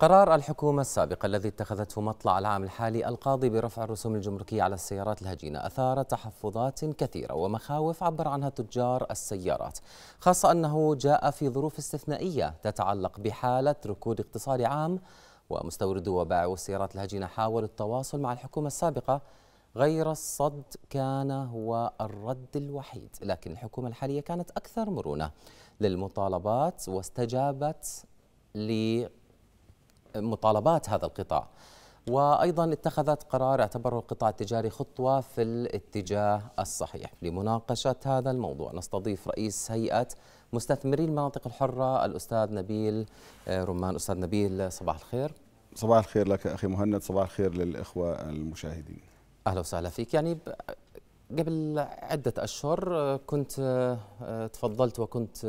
قرار الحكومة السابقة الذي اتخذته مطلع العام الحالي القاضي برفع الرسوم الجمركية على السيارات الهجينة أثار تحفظات كثيرة ومخاوف عبر عنها تجار السيارات خاصة أنه جاء في ظروف استثنائية تتعلق بحالة ركود اقتصادي عام ومستوردو وبائعو السيارات الهجينة حاولوا التواصل مع الحكومة السابقة غير الصد كان هو الرد الوحيد لكن الحكومة الحالية كانت أكثر مرونة للمطالبات واستجابت ل مطالبات هذا القطاع وأيضا اتخذت قرار اعتبره القطاع التجاري خطوة في الاتجاه الصحيح لمناقشة هذا الموضوع نستضيف رئيس هيئة مستثمري المناطق الحرة الأستاذ نبيل آه، رمان أستاذ نبيل صباح الخير صباح الخير لك أخي مهند صباح الخير للإخوة المشاهدين أهلا وسهلا فيك يعني قبل عدة أشهر آه، كنت آه، آه، تفضلت وكنت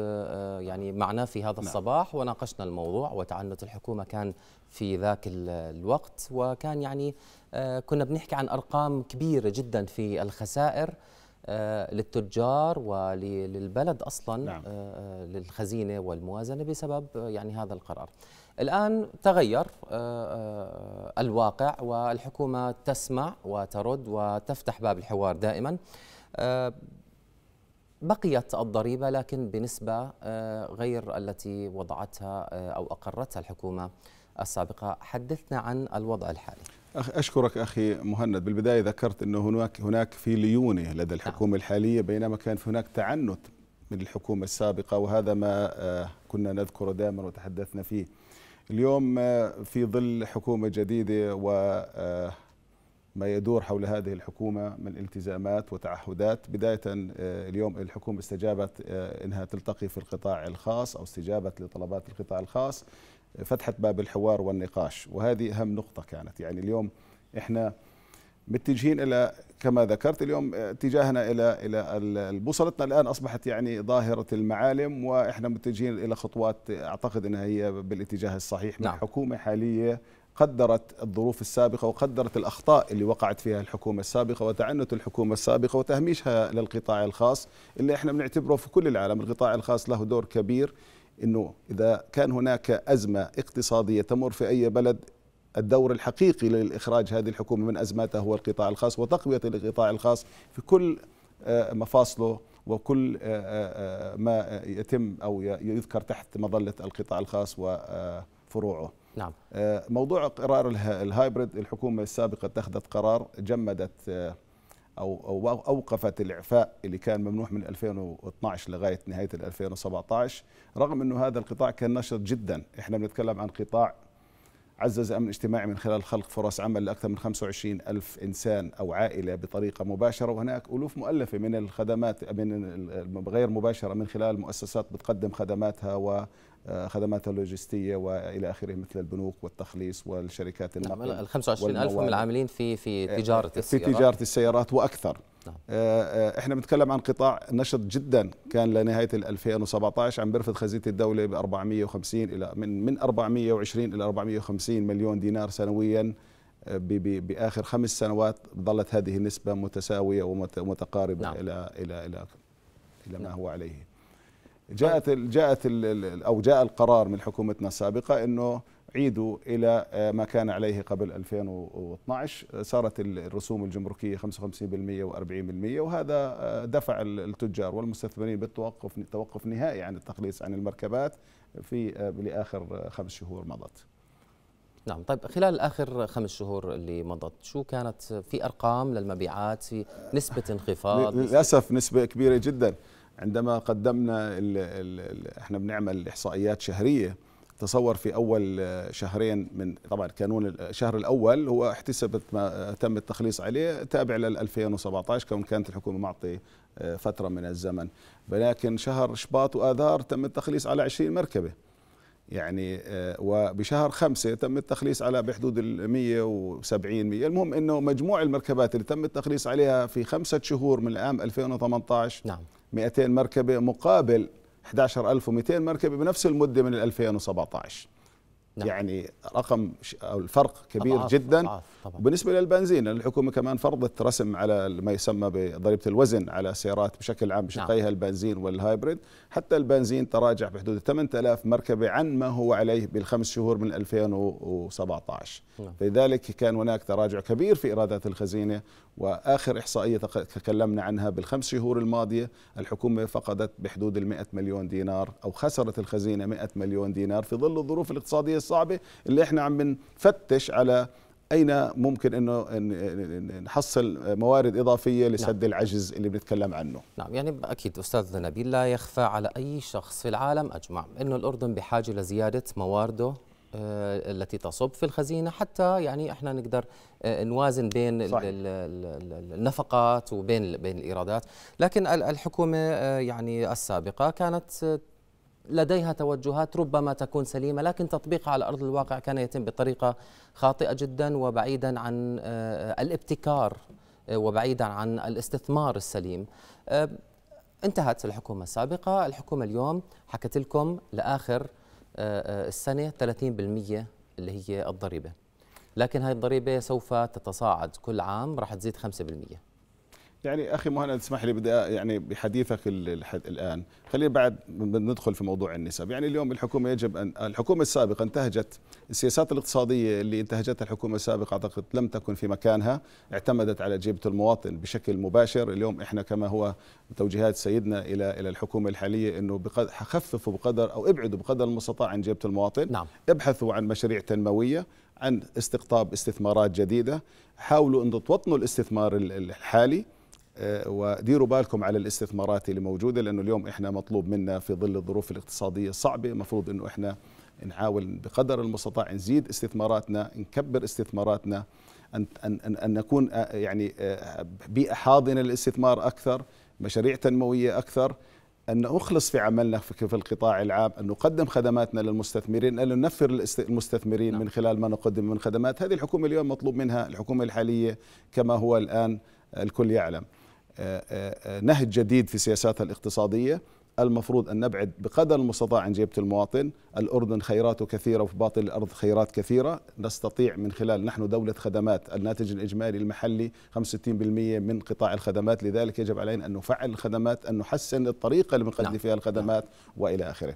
يعني معنا في هذا نعم. الصباح وناقشنا الموضوع وتعنت الحكومة كان في ذاك الوقت وكان يعني كنا بنحكي عن أرقام كبيرة جدا في الخسائر للتجار وللبلد أصلا نعم. للخزينة والموازنة بسبب يعني هذا القرار الآن تغير آه، آه، الواقع والحكومة تسمع وترد وتفتح باب الحوار دائما آه، بقيت الضريبة لكن بنسبة غير التي وضعتها أو أقرتها الحكومة السابقة حدثنا عن الوضع الحالي أشكرك أخي مهند بالبداية ذكرت أنه هناك هناك في ليونة لدى نعم. الحكومة الحالية بينما كان في هناك تعنت من الحكومة السابقة وهذا ما كنا نذكره دائما وتحدثنا فيه اليوم آه، في ظل حكومة جديدة وما آه، يدور حول هذه الحكومة من التزامات وتعهدات بداية آه، اليوم الحكومة استجابت أنها تلتقي في القطاع الخاص أو استجابت لطلبات القطاع الخاص فتحت باب الحوار والنقاش وهذه أهم نقطة كانت يعني اليوم إحنا متجهين الى كما ذكرت اليوم آه، اتجاهنا الى الى بوصلتنا الان اصبحت يعني ظاهره المعالم واحنا متجهين الى خطوات اعتقد انها هي بالاتجاه الصحيح نعم. حكومه حاليه قدرت الظروف السابقة وقدرت الأخطاء اللي وقعت فيها الحكومة السابقة وتعنت الحكومة السابقة وتهميشها للقطاع الخاص اللي احنا بنعتبره في كل العالم القطاع الخاص له دور كبير انه اذا كان هناك ازمه اقتصاديه تمر في اي بلد الدور الحقيقي لإخراج هذه الحكومة من أزماتها هو القطاع الخاص وتقوية القطاع الخاص في كل آه، مفاصله وكل آه، آه، ما يتم أو يذكر تحت مظلة القطاع الخاص وفروعه نعم. موضوع قرار الهايبرد الحكومة السابقة اتخذت قرار جمدت أو, أو أوقفت الإعفاء اللي كان ممنوح من 2012 لغاية نهاية 2017 رغم أنه هذا القطاع كان نشط جدا إحنا بنتكلم عن قطاع عزز أمن اجتماعي من خلال خلق فرص عمل لأكثر من 25 ألف إنسان أو عائلة بطريقة مباشرة وهناك ألوف مؤلفة من الخدمات من غير مباشرة من خلال مؤسسات بتقدم خدماتها آه، خدمات اللوجستيه والى اخره مثل البنوك والتخليص والشركات نعم، النقل نعم ال 25000 هم العاملين في في آه، آه، تجاره السيارات في تجاره السيارات واكثر نعم. احنا بنتكلم عن قطاع نشط جدا كان لنهايه 2017 عم بيرفض خزينه الدوله ب 450 الى من من 420 الى 450 مليون دينار سنويا باخر خمس سنوات ظلت هذه النسبه متساويه ومتقاربه نعم. الى الى الى الى ما نعم. هو عليه جاءت ال جاءت ال او جاء القرار من حكومتنا السابقه انه عيدوا الى آه، ما كان عليه قبل 2012 آه، صارت الرسوم الجمركيه 55% و40% وهذا آه، دفع التجار والمستثمرين بالتوقف توقف نهائي عن التخليص عن المركبات في لاخر خمس شهور مضت. نعم طيب خلال اخر خمس شهور اللي مضت شو كانت في ارقام للمبيعات في نسبه انخفاض للاسف نسبه كبيره جدا عندما قدمنا الـ الـ احنا بنعمل احصائيات شهريه تصور في اول شهرين من طبعا كانون الشهر الاول هو احتسبت ما تم التخليص عليه تابع لل 2017 كون كانت الحكومه معطي آه، فتره من الزمن ولكن شهر شباط واذار تم التخليص على 20 مركبه يعني آه، وبشهر خمسة تم التخليص على بحدود ال 170 100 المهم انه مجموع المركبات اللي تم التخليص عليها في خمسة شهور من العام 2018 نعم 200 مركبة مقابل 11200 مركبة بنفس المدة من 2017 نعم. يعني رقم او الفرق كبير طبعاً جدا طبعاً طبعا. بالنسبه للبنزين الحكومه كمان فرضت رسم على ما يسمى بضريبه الوزن على سيارات بشكل عام بشقيها نعم. البنزين والهايبريد حتى البنزين تراجع بحدود 8000 مركبه عن ما هو عليه بالخمس شهور من 2017 نعم. لذلك كان هناك تراجع كبير في ايرادات الخزينه واخر احصائيه تكلمنا عنها بالخمس شهور الماضيه الحكومه فقدت بحدود ال 100 مليون دينار او خسرت الخزينه 100 مليون دينار في ظل الظروف الاقتصاديه الصعبه اللي احنا عم بنفتش على اين ممكن انه نحصل موارد اضافيه نعم. لسد نعم. العجز اللي بنتكلم عنه نعم يعني اكيد استاذ نبيل لا يخفى على اي شخص في العالم اجمع انه الاردن بحاجه لزياده موارده آه، التي تصب في الخزينه حتى يعني احنا نقدر آه، نوازن بين صحيح. النفقات وبين بين الايرادات لكن الحكومه آه، يعني السابقه كانت لديها توجهات ربما تكون سليمه لكن تطبيقها على ارض الواقع كان يتم بطريقه خاطئه جدا وبعيدا عن آه، الابتكار آه، وبعيدا عن الاستثمار السليم آه، انتهت الحكومة السابقة الحكومة اليوم حكت لكم لآخر السنة 30% اللي هي الضريبة لكن هذه الضريبة سوف تتصاعد كل عام راح تزيد 5% يعني اخي مهند اسمح لي بدي يعني بحديثك الان خلينا بعد ندخل في موضوع النسب يعني اليوم الحكومه يجب ان الحكومه السابقه انتهجت السياسات الاقتصاديه اللي انتهجتها الحكومه السابقه اعتقد لم تكن في مكانها اعتمدت على جيبه المواطن بشكل مباشر اليوم احنا كما هو توجيهات سيدنا الى الى الحكومه الحاليه انه بقدر خففوا بقدر او ابعدوا بقدر المستطاع عن جيبه المواطن نعم. ابحثوا عن مشاريع تنمويه عن استقطاب استثمارات جديده حاولوا ان توطنوا الاستثمار الحالي وديروا بالكم على الاستثمارات اللي موجوده لانه اليوم احنا مطلوب منا في ظل الظروف الاقتصاديه الصعبه المفروض انه احنا نحاول بقدر المستطاع نزيد استثماراتنا نكبر استثماراتنا ان ان ان نكون آه، يعني آه، بيئه حاضنه للاستثمار اكثر مشاريع تنمويه اكثر أن اخلص في عملنا في القطاع العام أن نقدم خدماتنا للمستثمرين أن ننفر المستثمرين نعم. من خلال ما نقدم من خدمات هذه الحكومة اليوم مطلوب منها الحكومة الحالية كما هو الآن آه، الكل يعلم نهج جديد في سياساتها الاقتصادية المفروض أن نبعد بقدر المستطاع عن جيبة المواطن الأردن خيراته كثيرة وفي باطن الأرض خيرات كثيرة نستطيع من خلال نحن دولة خدمات الناتج الإجمالي المحلي 65% من قطاع الخدمات لذلك يجب علينا أن نفعل الخدمات أن نحسن الطريقة اللي بنقدم نعم. فيها الخدمات نعم. وإلى آخره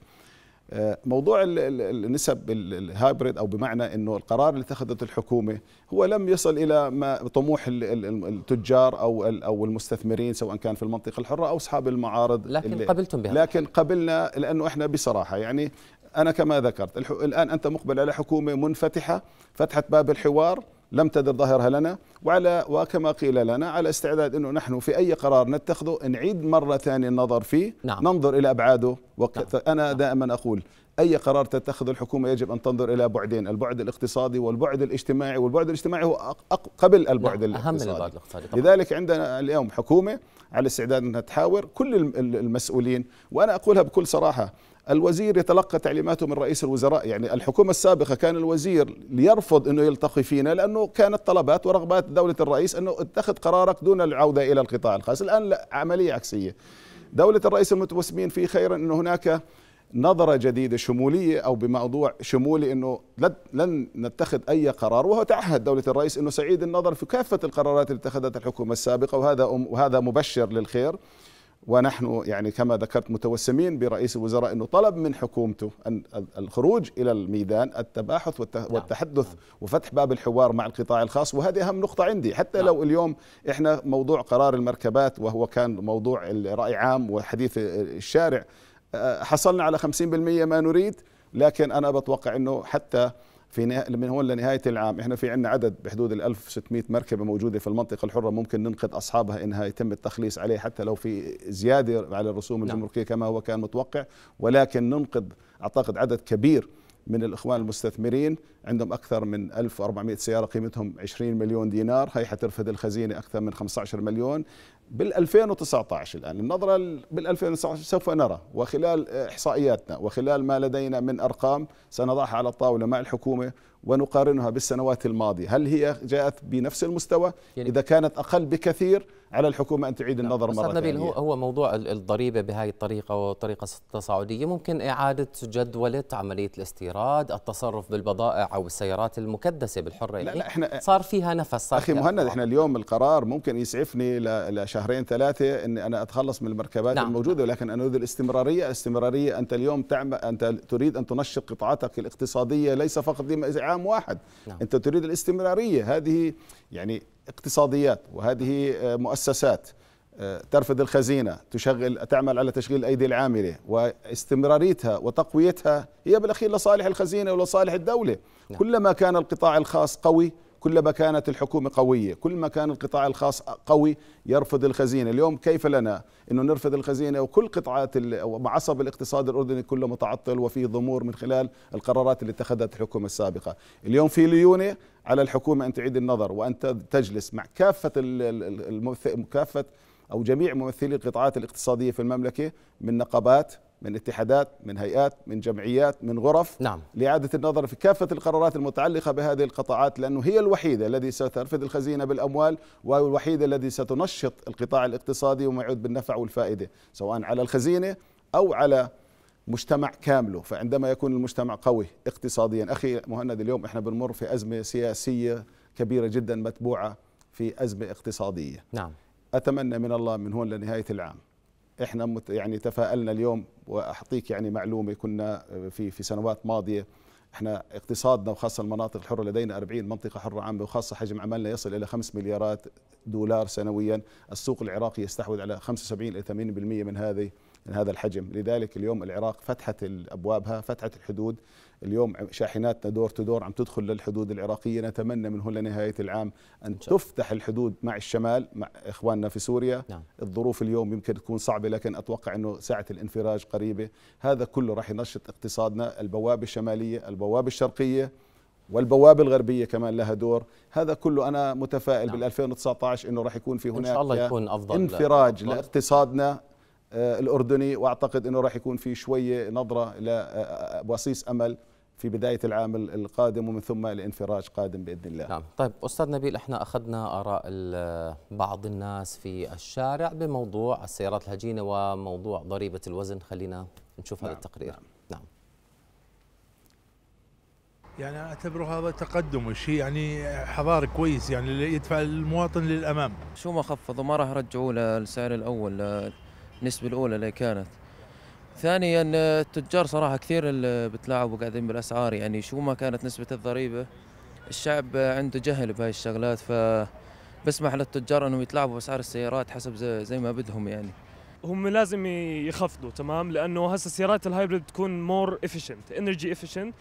موضوع النسب الهايبريد او بمعنى انه القرار اللي اتخذته الحكومه هو لم يصل الى ما طموح التجار او او المستثمرين سواء كان في المنطقه الحره او اصحاب المعارض لكن قبلتم بها لكن قبلنا لانه احنا بصراحه يعني انا كما ذكرت الان انت مقبل على حكومه منفتحه فتحت باب الحوار لم تدر ظهرها لنا وعلى وكما قيل لنا على استعداد انه نحن في اي قرار نتخذه نعيد مره ثانيه النظر فيه نعم. ننظر الى ابعاده وك... نعم. انا نعم. دائما اقول اي قرار تتخذه الحكومه يجب ان تنظر الى بعدين، البعد الاقتصادي والبعد الاجتماعي، والبعد الاجتماعي هو أق... قبل البعد نعم. الاقتصادي. اهم من البعد الاقتصادي طبعا. لذلك عندنا اليوم حكومه على استعداد انها تحاور كل المسؤولين وانا اقولها بكل صراحه الوزير يتلقى تعليماته من رئيس الوزراء يعني الحكومة السابقة كان الوزير يرفض أنه يلتقي فينا لأنه كانت طلبات ورغبات دولة الرئيس أنه اتخذ قرارك دون العودة إلى القطاع الخاص الآن لا عملية عكسية دولة الرئيس المتوسمين في خير أنه هناك نظره جديده شموليه او بموضوع شمولي انه لن نتخذ اي قرار وهو تعهد دوله الرئيس انه سعيد النظر في كافه القرارات اللي اتخذتها الحكومه السابقه وهذا وهذا مبشر للخير ونحن يعني كما ذكرت متوسمين برئيس الوزراء انه طلب من حكومته ان الخروج الى الميدان التباحث نعم، والتحدث نعم. وفتح باب الحوار مع القطاع الخاص وهذه اهم نقطه عندي حتى نعم. لو اليوم احنا موضوع قرار المركبات وهو كان موضوع الراي عام وحديث الشارع حصلنا على 50% ما نريد لكن انا بتوقع انه حتى في من هون لنهايه العام احنا في عندنا عدد بحدود ال 1600 مركبه موجوده في المنطقه الحره ممكن ننقذ اصحابها انها يتم التخليص عليه حتى لو في زياده على الرسوم نعم. الجمركيه كما هو كان متوقع ولكن ننقذ اعتقد عدد كبير من الإخوان المستثمرين عندهم أكثر من 1400 سيارة قيمتهم 20 مليون دينار هي حترفد الخزينة أكثر من 15 مليون بال2019 الآن النظرة بال2019 سوف نرى وخلال إحصائياتنا وخلال ما لدينا من أرقام سنضعها على الطاولة مع الحكومة ونقارنها بالسنوات الماضية هل هي جاءت بنفس المستوى يعني إذا كانت أقل بكثير على الحكومه ان تعيد نعم. النظر مره ثانيه نبيل هو هو موضوع الضريبه بهذه الطريقه والطريقه التصاعديه ممكن اعاده جدوله عمليه الاستيراد، التصرف بالبضائع او السيارات المكدسه بالحره يعني لا لا يعني احنا صار فيها نفس صار اخي مهند احنا اليوم القرار ممكن يسعفني لشهرين ثلاثه اني انا اتخلص من المركبات نعم. الموجوده ولكن انا اريد الاستمراريه، الاستمراريه انت اليوم تعمل انت تريد ان تنشط قطاعتك الاقتصاديه ليس فقط لعام واحد، نعم. انت تريد الاستمراريه هذه يعني اقتصاديات وهذه آه، مؤسسات آه، ترفد الخزينة تشغل تعمل على تشغيل أيدي العاملة واستمراريتها وتقويتها هي بالأخير لصالح الخزينة ولصالح الدولة نعم. كلما كان القطاع الخاص قوي كلما كانت الحكومة قوية كلما كان القطاع الخاص قوي يرفض الخزينة اليوم كيف لنا أنه نرفض الخزينة وكل قطاعات وعصب الاقتصاد الأردني كله متعطل وفيه ضمور من خلال القرارات اللي اتخذت الحكومة السابقة اليوم في ليونة على الحكومه ان تعيد النظر وان تجلس مع كافه كافه او جميع ممثلي القطاعات الاقتصاديه في المملكه من نقابات من اتحادات من هيئات من جمعيات من غرف نعم. لإعادة النظر في كافة القرارات المتعلقة بهذه القطاعات لأنه هي الوحيدة التي سترفد الخزينة بالأموال والوحيدة التي ستنشط القطاع الاقتصادي وما يعود بالنفع والفائدة سواء على الخزينة أو على مجتمع كامله فعندما يكون المجتمع قوي اقتصاديا أخي مهند اليوم احنا بنمر في أزمة سياسية كبيرة جدا متبوعة في أزمة اقتصادية نعم أتمنى من الله من هون لنهاية العام احنا مت يعني تفائلنا اليوم واعطيك يعني معلومه كنا في في سنوات ماضيه احنا اقتصادنا وخاصه المناطق الحره لدينا 40 منطقه حره عامه وخاصه حجم عملنا يصل الى 5 مليارات دولار سنويا، السوق العراقي يستحوذ على 75 الى 80% من هذه من هذا الحجم لذلك اليوم العراق فتحت أبوابها فتحت الحدود اليوم شاحناتنا دور تدور عم تدخل للحدود العراقية نتمنى من هنا لنهاية العام أن تفتح الحدود مع الشمال مع إخواننا في سوريا نعم. الظروف اليوم يمكن تكون صعبة لكن أتوقع أنه ساعة الانفراج قريبة هذا كله راح ينشط اقتصادنا البوابة الشمالية البوابة الشرقية والبوابه الغربيه كمان لها دور هذا كله انا متفائل نعم. بال2019 انه راح يكون في هناك إن شاء الله يكون أفضل انفراج لاقتصادنا آه، الاردني واعتقد انه راح يكون في شويه نظره الى آه، آه، بصيص امل في بدايه العام القادم ومن ثم الانفراج قادم باذن الله. نعم، طيب استاذ نبيل احنا اخذنا اراء بعض الناس في الشارع بموضوع السيارات الهجينه وموضوع ضريبه الوزن، خلينا نشوف نعم هذا التقرير. نعم. نعم. يعني اعتبره هذا تقدم شيء يعني حضار كويس يعني يدفع المواطن للامام. شو ما خفضوا ما راح يرجعوه للسعر الاول النسبة الأولى اللي كانت ثانيا آه، التجار صراحة كثير اللي آه، بتلاعبوا قاعدين بالأسعار يعني شو ما كانت نسبة الضريبة الشعب عنده جهل بهاي الشغلات فبسمح للتجار انهم يتلاعبوا باسعار السيارات حسب زي, زي ما بدهم يعني هم لازم يخفضوا تمام لانه هسه السيارات الهايبريد تكون مور افيشنت انرجي افيشنت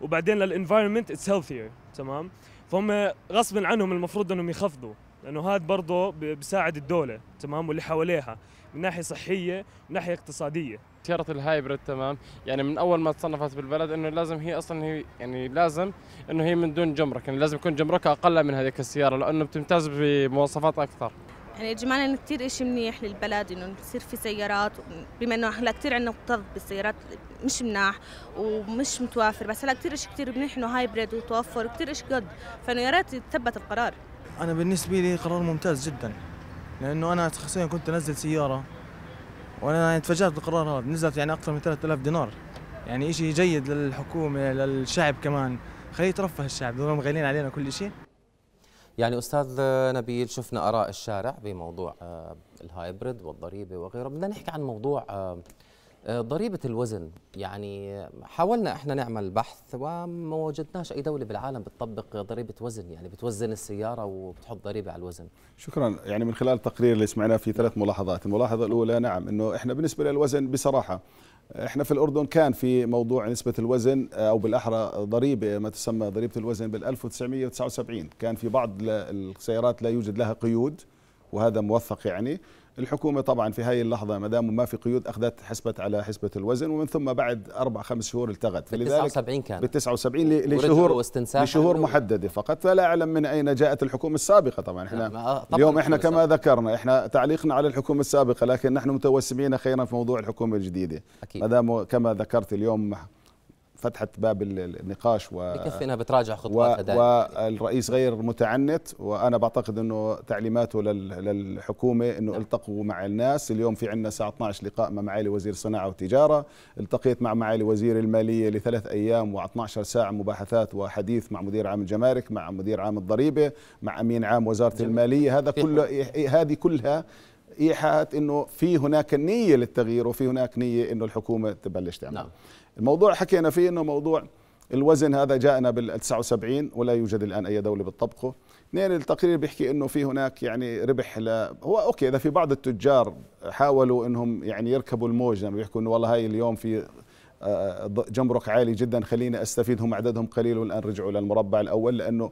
وبعدين للانفايرمنت اتس هيلثير تمام فهم غصبا عنهم المفروض انهم يخفضوا لانه هذا برضه بيساعد الدوله تمام واللي حواليها من ناحيه صحيه من ناحيه اقتصاديه سيارة الهايبرد تمام يعني من اول ما تصنفت بالبلد انه لازم هي اصلا هي يعني لازم انه هي من دون جمرك يعني لازم يكون جمركها اقل من هذيك السيارة لانه بتمتاز بمواصفات اكثر يعني اجمالا كثير إشي منيح للبلد انه يصير في سيارات بما انه هلا كثير عندنا مكتظ بالسيارات مش مناح ومش متوافر بس هلا كثير إشي كثير منيح انه هايبريد وتوفر وكثير إشي قد فانه يا ريت يتثبت القرار انا بالنسبه لي قرار ممتاز جدا لانه انا شخصيا كنت انزل سياره وانا تفاجات بالقرار هذا نزلت يعني اكثر من 3000 دينار يعني شيء جيد للحكومه للشعب كمان خليه يترفه الشعب دول مغيلين علينا كل شيء يعني استاذ نبيل شفنا اراء الشارع بموضوع آه، الهايبرد والضريبه وغيره بدنا نحكي عن موضوع آه، آه، ضريبة الوزن يعني حاولنا احنا نعمل بحث وما وجدناش اي دولة بالعالم بتطبق ضريبة وزن يعني بتوزن السيارة وبتحط ضريبة على الوزن شكرا يعني من خلال التقرير اللي سمعناه في ثلاث ملاحظات الملاحظة الأولى نعم انه احنا بالنسبة للوزن بصراحة احنا في الاردن كان في موضوع نسبه الوزن آه، او بالاحرى ضريبه ما تسمى ضريبه الوزن بال 1979 كان في بعض السيارات لا يوجد لها قيود وهذا موثق يعني الحكومه طبعا في هذه اللحظه ما دام ما في قيود اخذت حسبت على حسبه الوزن ومن ثم بعد اربع خمس شهور التغت فلذلك 79 كان بال 79 لشهور لشهور محدده فقط فلا اعلم من اين جاءت الحكومه السابقه طبعا احنا اليوم احنا كما ذكرنا احنا تعليقنا على الحكومه السابقه لكن نحن متوسمين خيرا في موضوع الحكومه الجديده ما دام كما ذكرت اليوم فتحت باب النقاش و بكفي انها بتراجع خطواتها دائما والرئيس غير متعنت وانا بعتقد انه تعليماته للحكومه انه نعم. التقوا مع الناس اليوم في عندنا الساعه 12 لقاء مع معالي وزير الصناعه والتجاره التقيت مع معالي وزير الماليه لثلاث ايام و12 ساعه مباحثات وحديث مع مدير عام الجمارك مع مدير عام الضريبه مع امين عام وزاره جميل. الماليه هذا كله إيه- إيه- هذه كلها ايحاءات انه في هناك نيه للتغيير وفي هناك نيه انه الحكومه تبلش تعمل نعم. الموضوع حكينا فيه انه موضوع الوزن هذا جاءنا بال 79 ولا يوجد الان اي دوله بتطبقه اثنين التقرير بيحكي انه في هناك يعني ربح ل... هو اوكي اذا في بعض التجار حاولوا انهم يعني يركبوا الموج لما يعني بيحكوا انه والله هاي اليوم في آه، جمرك عالي جدا خليني استفيد هم عددهم قليل والان رجعوا للمربع الاول لانه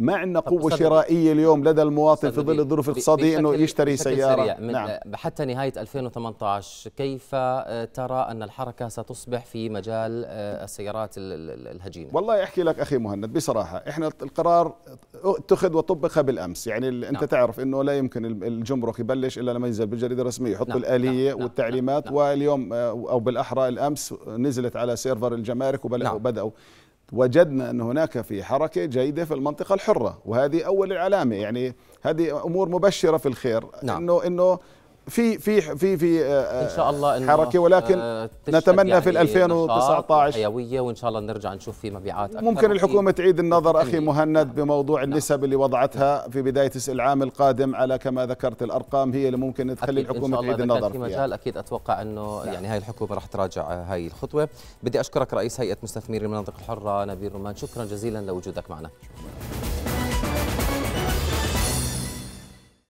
ما عندنا قوه شرائيه اليوم لدى المواطن في ظل الظروف الاقتصاديه انه يشتري سياره نعم حتى نهايه 2018 كيف آه، ترى ان الحركه ستصبح في مجال آه، السيارات الهجينه والله احكي لك اخي مهند بصراحه احنا القرار اتخذ وطبق بالامس يعني انت نعم. تعرف انه لا يمكن الجمرك يبلش الا لما ينزل بالجريده الرسميه يحط نعم. الاليه نعم. نعم، والتعليمات نعم. نعم. واليوم آه، او بالاحرى الامس نزلت على سيرفر الجمارك وبداوا نعم. وجدنا أن هناك في حركة جيدة في المنطقة الحرة وهذه أول العلامة يعني هذه أمور مبشرة في الخير نعم. أنه, إنه في في في في آه، آه، ان شاء الله إنه حركه ولكن آه، نتمنى يعني في 2019 حيويه وان شاء الله نرجع نشوف في مبيعات أكثر ممكن الحكومه تعيد النظر اخي مهند نعم. بموضوع نعم. النسب اللي وضعتها في بدايه العام القادم على كما ذكرت الارقام هي اللي ممكن تخلي الحكومه تعيد النظر في مجال اكيد اتوقع انه نعم. يعني هاي الحكومه راح تراجع هاي الخطوه بدي اشكرك رئيس هيئه مستثمري المناطق الحره نبيل رمان شكرا جزيلا لوجودك معنا شكرا.